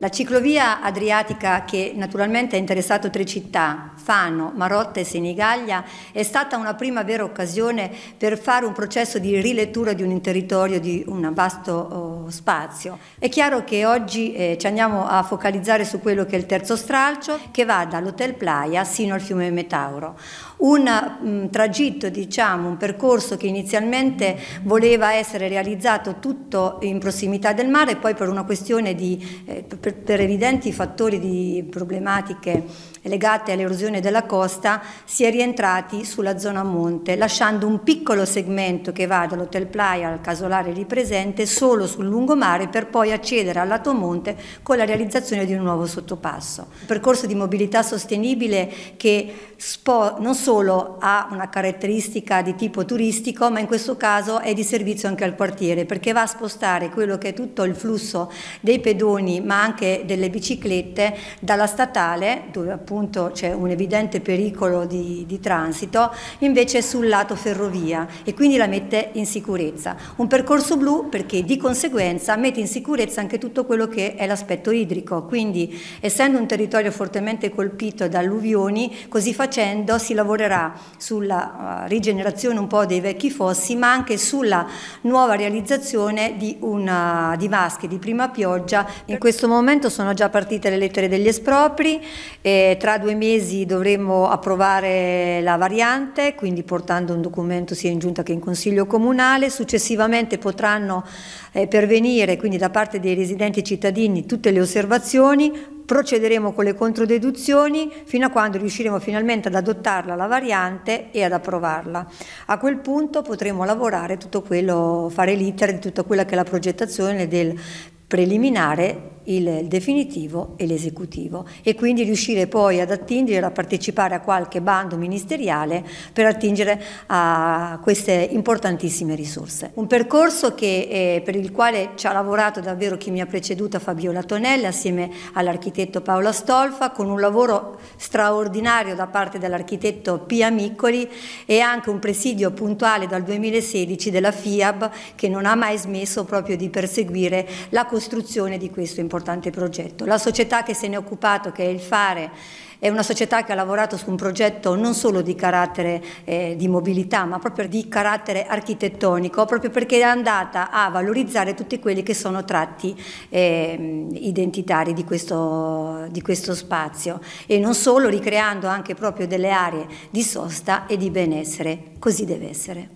La ciclovia adriatica che naturalmente ha interessato tre città, Fano, Marotta e Senigallia, è stata una prima vera occasione per fare un processo di rilettura di un territorio, di un vasto oh, spazio. È chiaro che oggi eh, ci andiamo a focalizzare su quello che è il terzo stralcio, che va dall'Hotel Playa sino al fiume Metauro. Un mh, mm, tragitto, diciamo, un percorso che inizialmente voleva essere realizzato tutto in prossimità del mare, poi per una questione di... Eh, per, per evidenti fattori di problematiche legate all'erosione della costa, si è rientrati sulla zona monte, lasciando un piccolo segmento che va dall'Hotel Playa al casolare lì presente solo sul lungomare per poi accedere al lato monte con la realizzazione di un nuovo sottopasso. Un percorso di mobilità sostenibile che non solo ha una caratteristica di tipo turistico, ma in questo caso è di servizio anche al quartiere, perché va a spostare quello che è tutto il flusso dei pedoni, ma anche anche delle biciclette dalla statale, dove appunto c'è un evidente pericolo di, di transito, invece sul lato ferrovia e quindi la mette in sicurezza. Un percorso blu perché di conseguenza mette in sicurezza anche tutto quello che è l'aspetto idrico, quindi essendo un territorio fortemente colpito da alluvioni, così facendo si lavorerà sulla eh, rigenerazione un po' dei vecchi fossi, ma anche sulla nuova realizzazione di, una, di vasche di prima pioggia. In questo momento momento sono già partite le lettere degli espropri, e tra due mesi dovremo approvare la variante, quindi portando un documento sia in giunta che in consiglio comunale, successivamente potranno eh, pervenire quindi da parte dei residenti cittadini tutte le osservazioni, procederemo con le controdeduzioni fino a quando riusciremo finalmente ad adottarla la variante e ad approvarla. A quel punto potremo lavorare tutto quello, fare l'iter di tutta quella che è la progettazione del preliminare il definitivo e l'esecutivo e quindi riuscire poi ad attingere, a partecipare a qualche bando ministeriale per attingere a queste importantissime risorse. Un percorso che, eh, per il quale ci ha lavorato davvero chi mi ha preceduta Fabiola Tonelli assieme all'architetto Paola Stolfa con un lavoro straordinario da parte dell'architetto Pia Miccoli e anche un presidio puntuale dal 2016 della FIAB che non ha mai smesso proprio di perseguire la costruzione di questo importante importante progetto. La società che se ne è occupato, che è il Fare, è una società che ha lavorato su un progetto non solo di carattere eh, di mobilità, ma proprio di carattere architettonico, proprio perché è andata a valorizzare tutti quelli che sono tratti eh, identitari di questo, di questo spazio e non solo ricreando anche proprio delle aree di sosta e di benessere. Così deve essere.